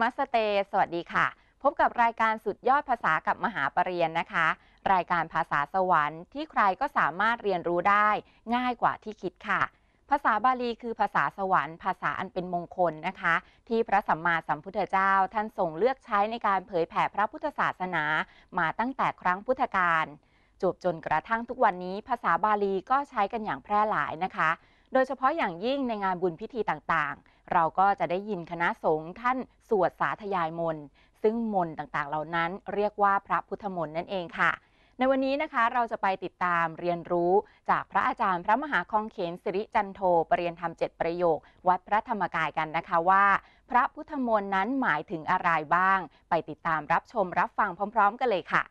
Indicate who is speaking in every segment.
Speaker 1: มัสเต สวัสดีค่ะ พบกับรายการสุดยอดภาษากับมหาปรริญญานะคะ รายการภาษาสวรรค์ ที่ใครก็สามารถเรียนรู้ได้ง่ายกว่าที่คิดค่ะ ภาษาบาลีคือภาษาสวรรค์ภาษาอันเป็นมงคลนะคะ ที่พระสัมมาสัมพุทธเจ้าท่านส่งเลือกใช้ในการเผยแผ่พระพุทธศาสนา มาตั้งแต่ครั้งพุทธกาลจบจนกระทั่งทุกวันนี้ ภาษาบาลีก็ใช้กันอย่างแพร่หลายนะคะ โดยเฉพาะอย่างยิ่งในงานบุญพิธีต่าง ๆเราก็จะได้ยินคณะสงฆ์ท่านสวดสาธยายมนต์ซึ่งมนต์ต่างๆเหล่านั้นเรียกว่าพระพุทธมนต์นั่นเองค่ะ ในวันนี้นะคะเราจะไปติดตามเรียนรู้จากพระอาจารย์พระมหาคองเขนสิริจันโทปรริยนธรรมเจ็ดประโยค วัดพระธรรมกายกันนะคะว่า พระพุทธมนต์นั้นหมายถึงอะไรบ้าง ไปติดตามรับชมรับฟังพร้อม ๆกันเลยค่ะ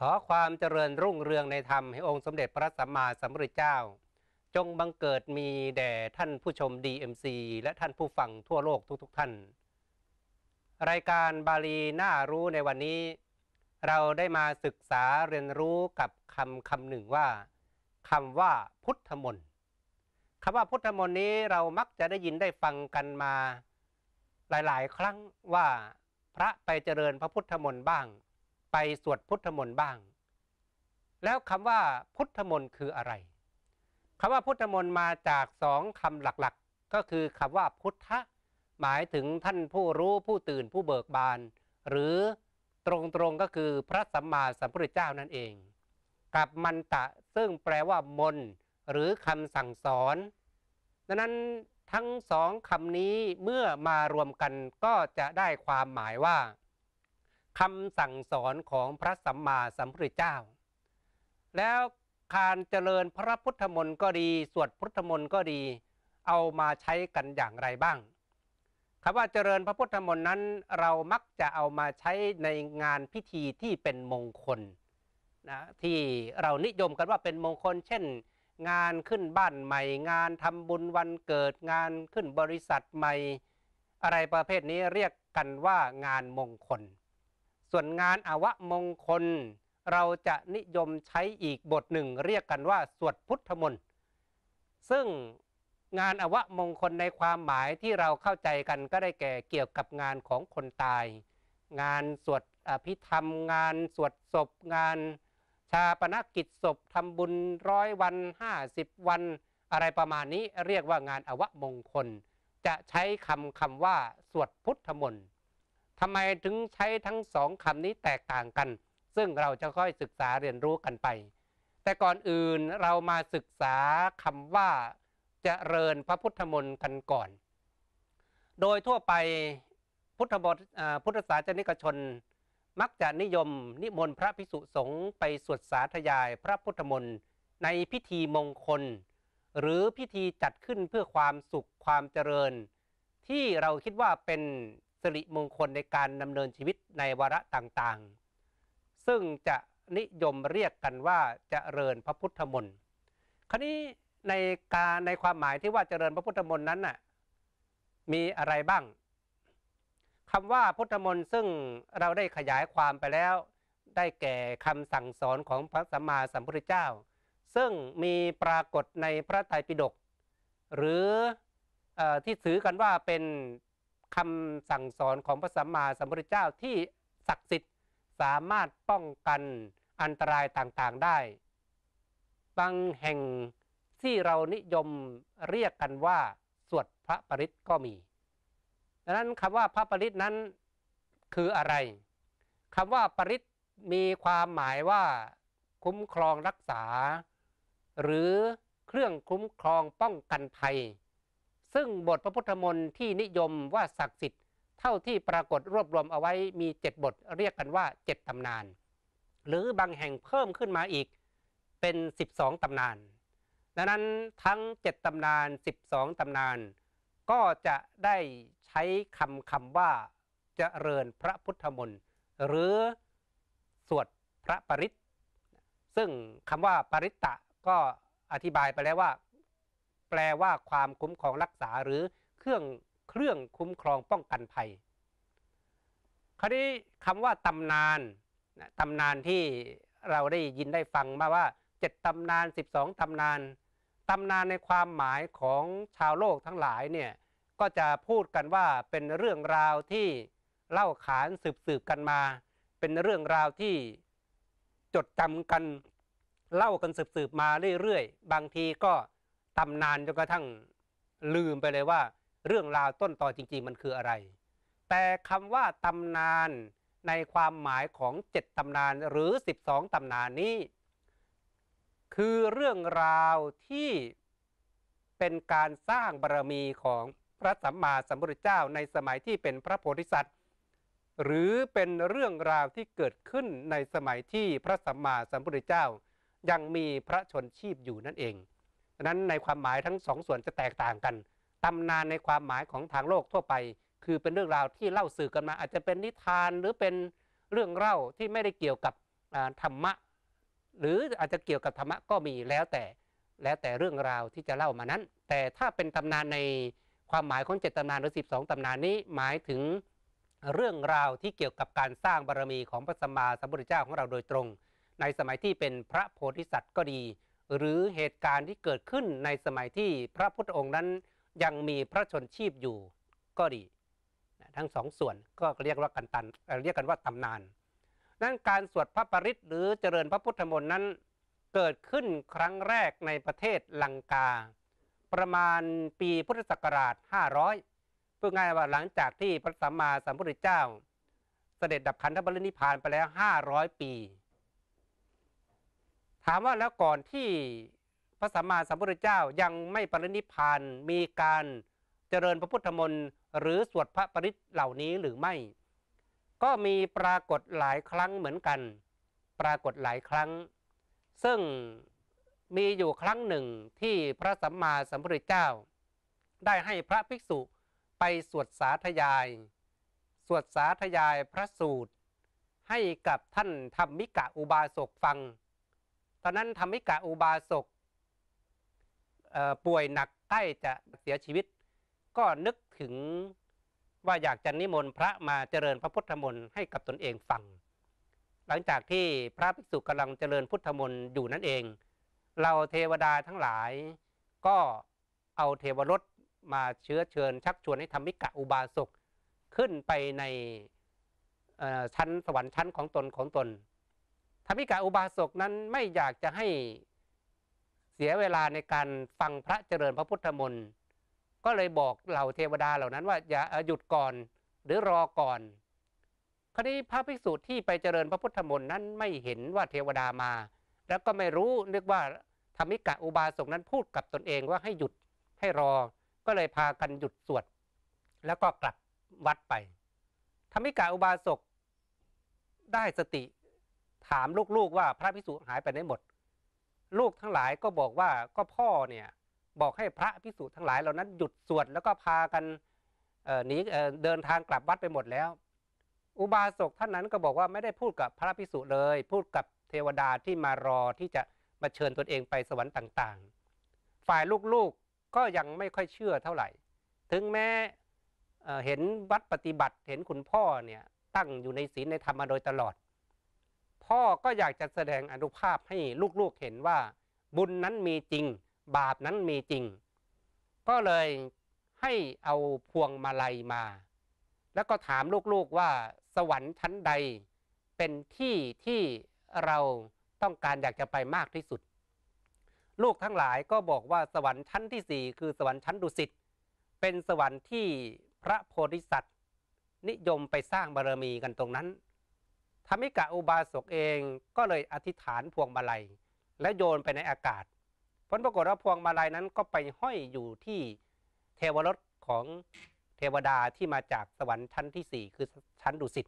Speaker 1: ขอความเจริญรุ่งเรืองในธรรมให้องค์สมเด็จพระสัมมาสัมพุทธเจ้าจงบังเกิดมีแด่ท่านผู้ชม DMC และท่านผู้ฟังทั่วโลกทุกๆทท่าน รายการบาลีน่ารู้ในวันนี้ เราได้มาศึกษาเรียนรู้กับคำคำหนึ่งว่าคำว่าพุทธมนต์คำว่าพุทธมนต์นี้เรามักจะได้ยินได้ฟังกันมา หลายๆ ครั้งว่าพระไปเจริญพระพุทธมนต์บ้างไปสวดพุทธมนต์บ้าง แล้วคำว่าพุทธมนต์คืออะไรคำว่าพุทธมนต์มาจากสองคำหลัก ๆ ก็คือคำว่าพุทธหมายถึงท่านผู้รู้ผู้ตื่นผู้เบิกบาน หรือตรงๆก็คือพระสัมมาสัมพุทธเจ้านั่นเอง กับมันตะซึ่งแปลว่า มนหรือคำสั่งสอนดังนั้นทั้งสองคำนี้เมื่อมารวมกันก็จะได้ความหมายว่าคำสั่งสอนของพระสัมมาสัมพุทธเจ้า แล้วการเจริญพระพุทธมนต์ก็ดี สวดพุทธมนต์ก็ดี เอามาใช้กันอย่างไรบ้างคาว่าเจริญพระพุทธมนต์นั้นเรามักจะเอามาใช้ในงานพิธีที่เป็นมงคลนะที่เรานิยมกันว่าเป็นมงคล เช่น งานขึ้นบ้านใหม่ งานทำบุญวันเกิด งานขึ้นบริษัทใหม่อะไรประเภทนี้เรียกกันว่างานมงคลส่วนงานอวมงคลเราจะนิยมใช้อีกบทหนึ่ง เรียกกันว่า สวดพุทธมนต์ซึ่งงานอวมงคลในความหมายที่เราเข้าใจกันก็ได้แก่เกี่ยวกับงานของคนตาย งานสวดอภิธรรม งานสวดศพงาน ชาปนกิจศพทำบุญร้อยวัน 50 วัน อะไรประมาณนี้เรียกว่างานอวมงคล จะใช้คำคำว่า สวดพุทธมนต์ทำไมถึงใช้ทั้งสองคำนี้แตกต่างกัน ซึ่งเราจะค่อยศึกษาเรียนรู้กันไป แต่ก่อนอื่นเรามาศึกษาคำว่าจเจริญพระพุทธมนต์กันก่อน โดยทั่วไปพุทธบทพุทธศาสนิกชน มักจะนิยมนิมนต์พระพิสุสงฆ์ไปสวดสาธยาย พระพุทธมนต์ในพิธีมงคล หรือพิธีจัดขึ้นเพื่อความสุขความเจริญ ที่เราคิดว่าเป็นสิริมงคลในการดำเนินชีวิตในวาระต่างๆ ซึ่งจะนิยมเรียกกันว่าจเจริญพระพุทธมนต์ครนี้ในการในความหมายที่ว่าจเจริญพระพุทธมนต์นั้นน่ะมีอะไรบ้างคำว่าพุทธมนต์ซึ่งเราได้ขยายความไปแล้ว ได้แก่คำสั่งสอนของพระสัมมาสัมพุทธเจ้า ซึ่งมีปรากฏในพระไตรปิฎก หรืออที่ถือกันว่าเป็นคำสั่งสอนของพระสัมมาสัมพุทธเจ้าที่ศักดิ์สิทธิ์สามารถป้องกันอันตรายต่างๆได้บางแห่งที่เรานิยมเรียกกันว่า สวดพระปริตก็มีดังนั้นคำว่าพระปริตนั้นคืออะไรคำว่าปริตมีความหมายว่าคุ้มครองรักษา หรือเครื่องคุ้มครองป้องกันภัยซึ่งบทพระพุทธมนต์ที่นิยมว่าศักดิ์สิทธิ์เท่าที่ปรากฏรวบรวมเอาไว้มี 7 บทเรียกกันว่า 7ตำนาน หรือบางแห่งเพิ่มขึ้นมาอีกเป็น 12ตำนาน ดังนั้นทั้ง 7ตำนาน 12ตำนาน ก็จะได้ใช้คำคำว่าจเจริญพระพุทธมนต์หรือสวดพระปริตซึ่งคำว่าปริตตะก็อธิบายไปแล้วว่าแปลว่าความคุ้มครองรักษาหรือเครื่องเครื่องคุ้มครองป้องกันภัยคราวนี้คำว่าตำนานตำนานที่เราได้ยินได้ฟังมาว่าเจ็ดตำนาน 12ตำนานตำนานในความหมายของชาวโลกทั้งหลาย เนี่ยก็จะพูดกันว่าเป็นเรื่องราวที่เล่าขานสืบสืบกันมา เป็นเรื่องราวที่จดจำกัน เล่ากันสืบสืบมาเรื่อยๆบางทีก็ตำนานจนกระทั่งลืมไปเลยว่าเรื่องราวต้นต่อจริงๆมันคืออะไร แต่คำว่าตำนานในความหมายของเจ็ดตำนานหรือ 12 ตำนานนี้ คือเรื่องราวที่เป็นการสร้างบารรมีของพระสัมมาสัมพุทธเจ้า ในสมัยที่เป็นพระโพธิสัตว์ หรือเป็นเรื่องราวที่เกิดขึ้นในสมัยที่พระสัมมาสัมพุทธเจ้ายังมีพระชนชีพอยู่นั่นเองดังนั้นในความหมายทั้งสองส่วนจะแตกต่างกัน ตำนานในความหมายของทางโลกทั่วไป คือเป็นเรื่องราวที่เล่าสื่อกันมา อาจจะเป็นนิทานหรือเป็นเรื่องเล่าที่ไม่ได้เกี่ยวกับธรรมะ หรืออาจจะเกี่ยวกับธรรมะก็มีแล้วแต่ แล้วแต่เรื่องราวที่จะเล่ามานั้น แต่ถ้าเป็นตำนานในความหมายของเจตำนานหรือ12ตำนานนี้หมายถึงเรื่องราวที่เกี่ยวกับการสร้างบารมีของพระสัมมาสัมพุทธเจ้าของเราโดยตรง ในสมัยที่เป็นพระโพธิสัตว์ก็ดีหรือเหตุการณ์ที่เกิดขึ้นในสมัยที่พระพุทธองค์นั้นยังมีพระชนชีพอยู่ก็ดีทั้งสองส่วนก็เรียกว่ากันตัน เรียกกันว่าตำนาน นั้นการสวดพระปริศหรือเจริญพระพุทธมนต์นั้น เกิดขึ้นครั้งแรกในประเทศลังกา ประมาณปีพุทธศักราช 500 เพื่ง่ายว่าหลังจากที่พระสัมมาสัมพุทธเจ้า เสด็จดับขันธบรินิพานไปแล้ว 500 ปีถามว่าแล้วก่อนที่พระสัมมาสัมพุทธเจ้ายังไม่ปรินิพานมีการเจริญพระพุทธมนต์หรือสวดพระปริตเหล่านี้หรือไม่ ก็มีปรากฏหลายครั้งเหมือนกัน ปรากฏหลายครั้ง ซึ่งมีอยู่ครั้งหนึ่งที่พระสัมมาสัมพุทธเจ้า ได้ให้พระภิกษุไปสวดสาธยาย สวดสาธยายพระสูตร ให้กับท่านธรรมิกะอุบาสกฟังตอนนั้นธรรมิกะอุบาสกป่วยหนักใกล้จะเสียชีวิต ก็นึกถึงว่าอยากจะนิมนต์พระมาเจริญพระพุทธมนต์ให้กับตนเองฟังหลังจากที่พระภิกษุกำลังเจริญพุทธมนต์อยู่นั่นเองเราเทวดาทั้งหลาย ก็เอาเทวรถมาเชื้อเชิญชักชวนให้ธรรมิกะอุบาสกขึ้นไปในชั้นสวรรค์ชั้นของตนของตนธรรมิกาอุบาสกนั้นไม่อยากจะให้เสียเวลาในการฟังพระเจริญพระพุทธมนต์ก็เลยบอกเหล่าเทวดาเหล่านั้นว่าอย่าหยุดก่อนหรือรอก่อน คราวนี้พระภิกษุที่ไปเจริญพระพุทธมนต์นั้นไม่เห็นว่าเทวดามา แล้วก็ไม่รู้นึกว่าธรรมิกะอุบาสกนั้นพูดกับตนเองว่าให้หยุดให้รอ ก็เลยพากันหยุดสวดแล้วก็กลับวัดไปธรรมิกะอุบาสกได้สติถามลูกๆว่าพระภิกษุหายไปไหนหมด ลูกทั้งหลายก็บอกว่าก็พ่อเนี่ยบอกให้พระภิกษุทั้งหลายเหล่านั้นหยุดสวดแล้วก็พากันหนีเดินทางกลับวัดไปหมดแล้ว อุบาสกท่านนั้นก็บอกว่าไม่ได้พูดกับพระภิกษุเลย พูดกับเทวดาที่มารอที่จะมาเชิญตนเองไปสวรรค์ต่างๆ ฝ่ายลูกๆก็ยังไม่ค่อยเชื่อเท่าไหร่ ถึงแม้เห็นวัดปฏิบัติเห็นคุณพ่อเนี่ยตั้งอยู่ในศีลในธรรมมาโดยตลอดพ่อก็อยากจะแสดงอนุภาพให้ลูกๆเห็นว่า บุญนั้นมีจริง บาปนั้นมีจริง ก็เลยให้เอาพวงมาลัยมา แล้วก็ถามลูกๆว่า สวรรค์ชั้นใด เป็นที่ที่เราต้องการอยากจะไปมากที่สุด ลูกทั้งหลายก็บอกว่าสวรรค์ชั้นที่สี่คือ สวรรค์ชั้น ดุสิตเป็นสวรรค์ที่พระโพธิสัตว์นิยมไปสร้างบารมีกันตรงนั้นธรรมิกะอุบาสกเองก็เลยอธิษฐานพวงมาลัยและโยนไปในอากาศ ผลปรากฏว่าพวงมาลัยนั้นก็ไปห้อยอยู่ที่เทวรถของเทวดาที่มาจากสวรรค์ชั้นที่ 4 คือชั้นดุสิต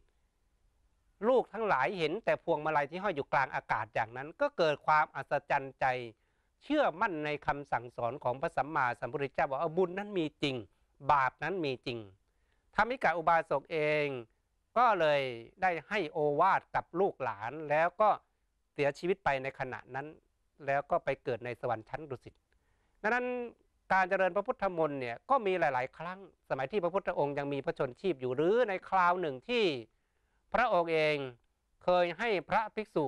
Speaker 1: ลูกทั้งหลายเห็นแต่พวงมาลัยที่ห้อยอยู่กลางอากาศอย่างนั้น ก็เกิดความอัศจรรย์ใจเชื่อมั่นในคำสั่งสอนของพระสัมมาสัมพุทธเจ้าว่าบุญนั้นมีจริงบาปนั้นมีจริงธรรมิกะอุบาสกเองก็เลยได้ให้โอวาทกับลูกหลาน แล้วก็เสียชีวิตไปในขณะนั้น แล้วก็ไปเกิดในสวรรค์ชั้น ดุสิตดังนั้นการเจริญพระพุทธมนต์เนี่ยก็มีหลาย ๆ ครั้ง สมัยที่พระพุทธองค์ยังมีพระชนชีพอยู่หรือในคราวหนึ่งที่พระองค์เองเคยให้พระภิกษุ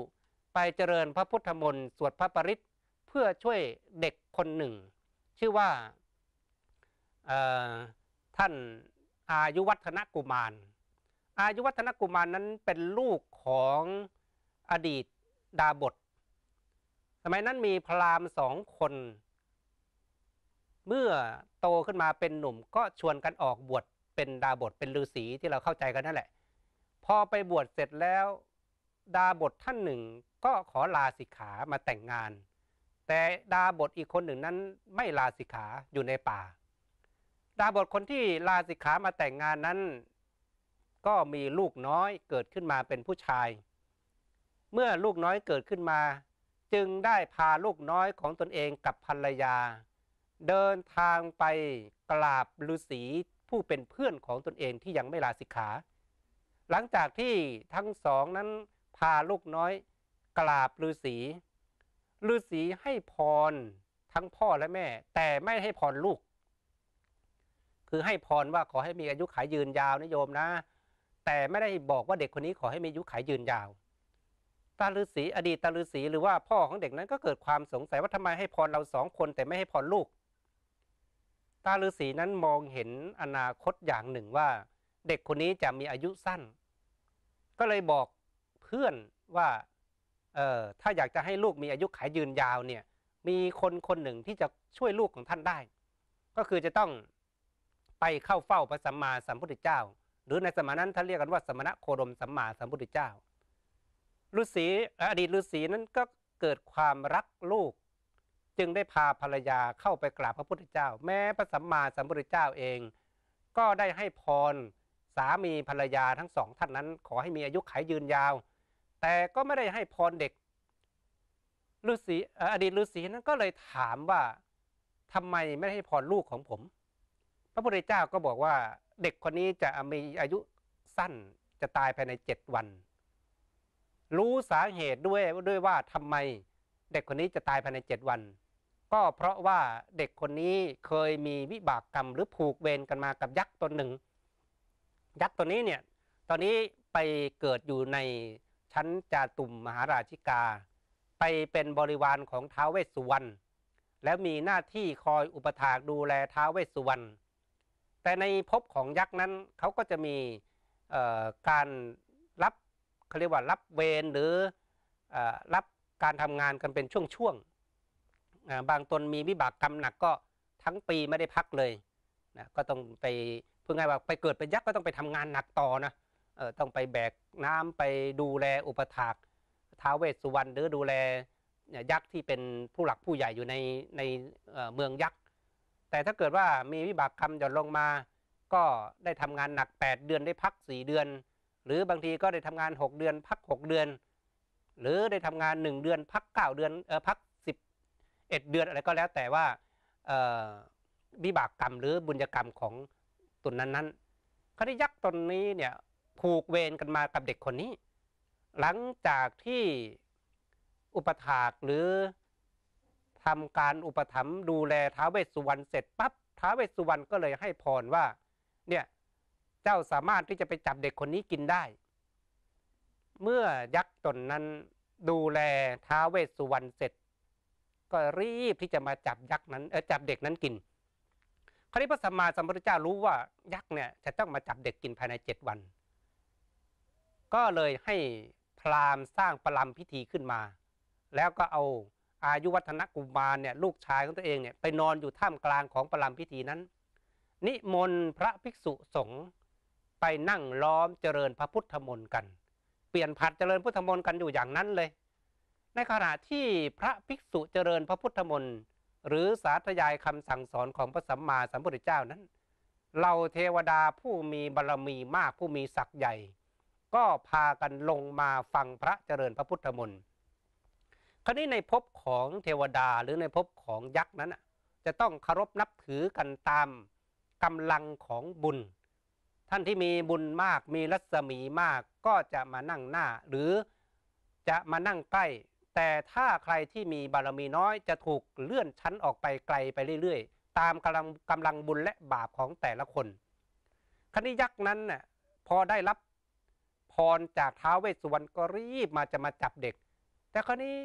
Speaker 1: ไปเจริญพระพุทธมนต์สวดพระปริตเพื่อช่วยเด็กคนหนึ่ง ชื่อว่าท่านอายุวัฒนกุมารอายุวัฒนกุมารนั้นเป็นลูกของอดีตดาบทสมัยนั้นมีพราหมณ์สองคน เมื่อโตขึ้นมาเป็นหนุ่ม ก็ชวนกันออกบวชเป็นดาบทเป็นฤาษีที่เราเข้าใจกันนั่นแหละ พอไปบวชเสร็จแล้ว ดาบทท่านหนึ่งก็ขอลาสิกขามาแต่งงาน แต่ดาบทอีกคนหนึ่งนั้นไม่ลาสิกขาอยู่ในป่า ดาบทคนที่ลาสิกขามาแต่งงานนั้นก็มีลูกน้อยเกิดขึ้นมาเป็นผู้ชาย เมื่อลูกน้อยเกิดขึ้นมา จึงได้พาลูกน้อยของตนเองกับภรรยา เดินทางไปกราบฤาษี ผู้เป็นเพื่อนของตนเองที่ยังไม่ลาสิกขา หลังจากที่ทั้งสองนั้น พาลูกน้อยกราบฤาษีฤาษีให้พรทั้งพ่อและแม่ แต่ไม่ให้พรลูก คือให้พรว่าขอให้มีอายุขายยืนยาวนะโยมนะแต่ไม่ได้บอกว่าเด็กคนนี้ขอให้มีอายุขายยืนยาว ตาฤาษี อดีตตาฤาษีหรือว่าพ่อของเด็กนั้นก็เกิดความสงสัยว่าทำไมให้พรเราสองคนแต่ไม่ให้พรลูก ตาฤาษีนั้นมองเห็นอนาคตอย่างหนึ่งว่าเด็กคนนี้จะมีอายุสั้น ก็เลยบอกเพื่อนว่าเออถ้าอยากจะให้ลูกมีอายุขายยืนยาวเนี่ยมีคนคนหนึ่งที่จะช่วยลูกของท่านได้ ก็คือจะต้องไปเข้าเฝ้าพระสัมมาสัมพุทธเจ้ารือในสมัยนั้นท่านเรียกกันว่าสมณะโคดมสัมมาสัมพุทธเจ้าฤาษีอดีตฤาษีนั้นก็เกิดความรักลูก จึงได้พาภรรยาเข้าไปกราบพระพุทธเจ้า แม้พระสัมมาสัมพุทธเจ้าเอง ก็ได้ให้พรสามีภรรยาทั้งสอง ท่านนั้นขอให้มีอายุขัยยืนยาว แต่ก็ไม่ได้ให้พรเด็กฤาษีอดีตฤาษีนั้นก็เลยถามว่าทำไมไม่ให้พรลูกของผม พระพุทธเจ้าก็บอกว่าเด็กคนนี้จะมีอายุสั้นจะตายภายในเจ็ดวัน รู้สาเหตุด้วยด้วยว่าทำไมเด็กคนนี้จะตายภายในเจ็ดวัน ก็เพราะว่าเด็กคนนี้เคยมีวิบากกรรมหรือผูกเวรกันมากับยักษ์ตนหนึ่ง ยักษ์ตัวนี้เนี่ย ตอนนี้ไปเกิดอยู่ในชั้นจาตุมมหาราชิกา ไปเป็นบริวารของท้าวเวสสุวรรณ แล้วมีหน้าที่คอยอุปถากดูแลท้าวเวสสุวรรณแต่ในภพของยักษ์นั้นเขาก็จะมีการรับเขาเรียกว่ารับเวรหรือรับการทำงานกันเป็นช่วงๆบางตนมีวิบากกรรมหนักก็ทั้งปีไม่ได้พักเลยนะก็ต้องไปเพื่อไงว่าไปเกิดเป็นยักษ์ก็ต้องไปทำงานหนักต่อนะต้องไปแบกน้ำไปดูแลอุปถากท้าวเวสสุวรรณหรือดูแลยักษ์ที่เป็นผู้หลักผู้ใหญ่อยู่ในในเมืองยักษ์แต่ถ้าเกิดว่ามีวิบากกรรมหย่อนลงมา ก็ได้ทำงานหนัก 8 เดือนได้พัก4เดือน หรือบางทีก็ได้ทำงาน 6 เดือน พัก 6 เดือน หรือได้ทำงาน 1 เดือน พัก 9 เดือนเออพัก11 เดือนอะไรก็แล้วแต่ว่าวิบากกรรม หรือบุญกรรมของตนนั้นๆคดียักษ์ตนนี้เนี่ยผูกเวรกันมากับเด็กคนนี้ หลังจากที่อุปถากหรือทำการอุปถัมภ์ดูแลท้าเวสสุวรรณเสร็จปั๊บท้าเวสสุวรรณก็เลยให้พรว่าเนี่ยเจ้าสามารถที่จะไปจับเด็กคนนี้กินได้ เมื่อยักษ์ตนนั้นดูแลท้าเวสสุวรรณเสร็จ ก็รีบที่จะมาจับยักษ์นั้นเออจับเด็กนั้นกินคราวนี้พระสัมมาสัมพุทธเจ้ารู้ว่ายักษ์เนี่ยจะต้องมาจับเด็กกินภายในเจ็ดวัน ก็เลยให้พราหมณ์สร้างประลัมพิธีขึ้นมา แล้วก็เอาอายุวัฒนกุมารเนี่ยลูกชายของตัวเองเนี่ยไปนอนอยู่ท่ามกลางของประลามพิธีนั้น นิมนต์พระภิกษุสงฆ์ไปนั่งล้อมเจริญพระพุทธมนต์กัน เปลี่ยนผัดเจริญพุทธมนต์กันอยู่อย่างนั้นเลย ในขณะที่พระภิกษุเจริญพระพุทธมนต์หรือสาธยายคำสั่งสอนของพระสัมมาสัมพุทธเจ้านั้นเหล่าเทวดาผู้มีบารรมีมากผู้มีศักย์ใหญ่ ก็พากันลงมาฟังพระเจริญพระพุทธมนต์คราวนี้ในภพของเทวดาหรือในภพของยักษ์นั้นจะต้องเคารพนับถือกันตามกำลังของบุญ ท่านที่มีบุญมากมีรัศมีมากก็จะมานั่งหน้า หรือจะมานั่งใกล้แต่ถ้าใครที่มีบารมีน้อยจะถูกเลื่อนชั้นออกไปไกลไปเรื่อย ๆ ตามกำลังกำลังบุญและบาปของแต่ละคนคณิยักษ์นั้นน่ะพอได้รับพรจากท้าวเวสสุวรรณก็รีบมาจะมาจับเด็ก แต่ครนี้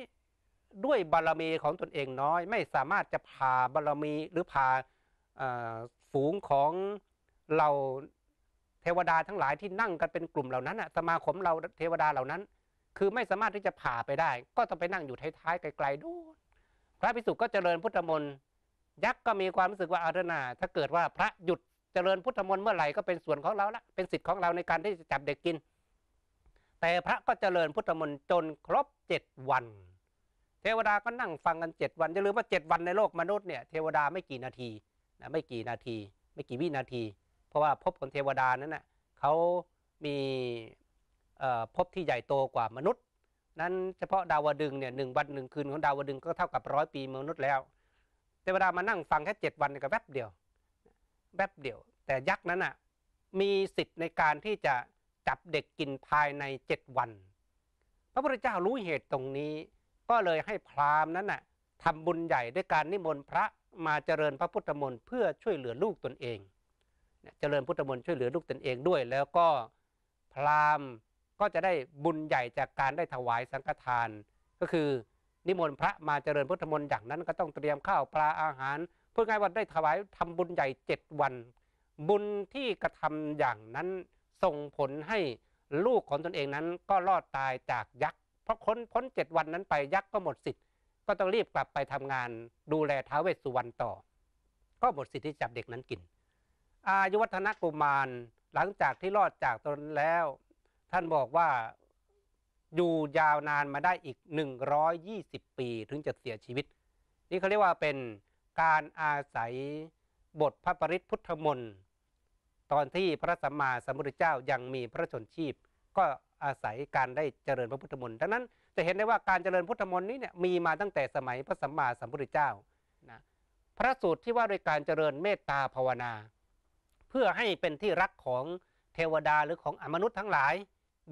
Speaker 1: ด้วยบารมีของตนเองน้อย ไม่สามารถจะพาบารมีหรือพาฝูงของเราเทวดาทั้งหลายที่นั่งกันเป็นกลุ่มเหล่านั้นสมาคมเราเทวดาเหล่านั้น คือไม่สามารถที่จะผ่าไปได้ ก็ต้องไปนั่งอยู่ท้ายๆไกลๆดูพระภิกษุก็เจริญพุทธมนต์ยักษ์ก็มีความรู้สึกว่าอารานาถ้าเกิดว่าพระหยุดเจริญพุทธมนต์เมื่อไหร่ก็เป็นส่วนของเราละเป็นสิทธิ์ของเราในการที่จะจับเด็กกิน แต่พระก็เจริญพุทธมนต์จนครบเจ็ดวันทวดาก็นั่งฟังกัน 7 วันจะลืมว่า 7 วันในโลกมนุษย์เนี่ยเทวดาไม่กี่นาทีนะไม่กี่นาที ไม่กี่วินาที เพราะว่าพบของเทวดานั้นนะ่ะเขามีพบที่ใหญ่โตกว่ามนุษย์ นั้น เฉพาะดาวดึงเนี่ยหนึ่งวันหนึ่งคืนของดาวดึงก็เท่ากับร้อยปีมนุษย์แล้วเทวดามานั่งฟังแค่เจ็ดวันก็แวบเดียว แวบเดียว แต่ยักษ์นั้นอ่ะมีสิทธิ์ในการที่จะจับเด็กกินภายในเจ็ดวันพระพุทธเจ้ารู้เหตุตรงนี้ก็เลยให้พราหมณ์นั้นน่ะทำบุญใหญ่ด้วยการนิมนต์พระมาเจริญพระพุทธมนต์เพื่อช่วยเหลือลูกตนเอง เจริญพุทธมนต์ช่วยเหลือลูกตนเองด้วย แล้วก็พราหมณ์ก็จะได้บุญใหญ่จากการได้ถวายสังฆทาน ก็คือนิมนต์พระมาเจริญพุทธมนต์อย่างนั้น ก็ต้องเตรียมข้าวปลาอาหาร เพื่องวันได้ถวายทำบุญใหญ่เจ็ดวัน บุญที่กระทำอย่างนั้นส่งผลให้ลูกของตนเองนั้น ก็รอดตายจากยักษ์เพราะค้นพ้นเจ็ดวันนั้นไปยักษ์ก็หมดสิทธิ์ก็ต้องรีบกลับไปทำงานดูแลท้าวเวสสุวรรณต่อ ก็หมดสิทธิ์ที่จับเด็กนั้นกิน อายุวัฒนกุมารหลังจากที่รอดจากตนแล้ว ท่านบอกว่าอยู่ยาวนานมาได้อีก 120 ปีถึงจะเสียชีวิต นี่เขาเรียกว่าเป็นการอาศัยบทพระปริศพุทธมนต์ตอนที่พระสัมมาสัมพุทธเจ้ายังมีพระชนชีพก็อาศัยการได้เจริญพระพุทธมนต์ดังนั้นจะเห็นได้ว่าการเจริญพุทธมนต์นี้เนี่ยมีมาตั้งแต่สมัยพระสัมมาสัมพุทธเจ้านะพระสูตรที่ว่าโดยการเจริญเมตตาภาวนา เพื่อให้เป็นที่รักของเทวดาหรือของอมนุษย์ทั้งหลาย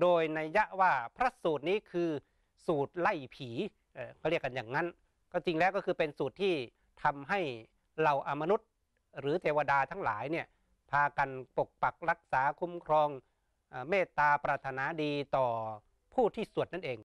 Speaker 1: โดยในยะว่าพระสูตรนี้คือสูตรไล่ผีเขาเรียกกันอย่างนั้น ก็จริงแล้วก็คือเป็นสูตรที่ทำให้เหล่าอมนุษย์หรือเทวดาทั้งหลายเนี่ยพากันปกปักรักษาคุ้มครองเมตตาปรารถนาดีต่อผู้ที่สวดนั่นเอง